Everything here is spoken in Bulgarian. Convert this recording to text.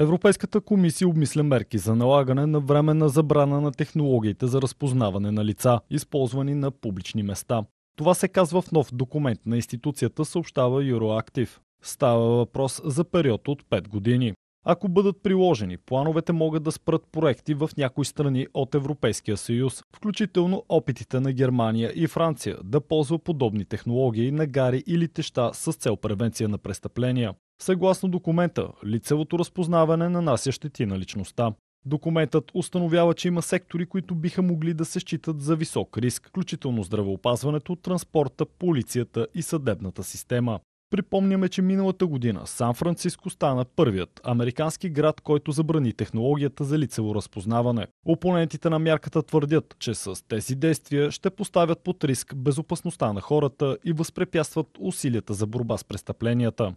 Европейската комисия обмисля мерки за налагане на временна забрана на технологиите за разпознаване на лица, използвани на публични места. Това се казва в нов документ на институцията, съобщава Euroactive. Става въпрос за период от 5 години ако бъдат приложени, плановете могат да спрат проекти в някои страни от Европейския съюз, включително опитите на Германия и Франция да ползва подобни технологии на гари или теща с цел превенция на престъпления. Съгласно документа, лицевото разпознаване нанася щети на личността. Документът установява, че има сектори, които биха могли да се считат за висок риск, включително здравеопазването, транспорта, полицията и съдебната система. Припомняме, че миналата година Сан Франциско стана първият американски град, който забрани технологията за лицево разпознаване. Опонентите на мярката твърдят, че с тези действия ще поставят под риск безопасността на хората и възпрепятстват усилията за борба с престъпленията.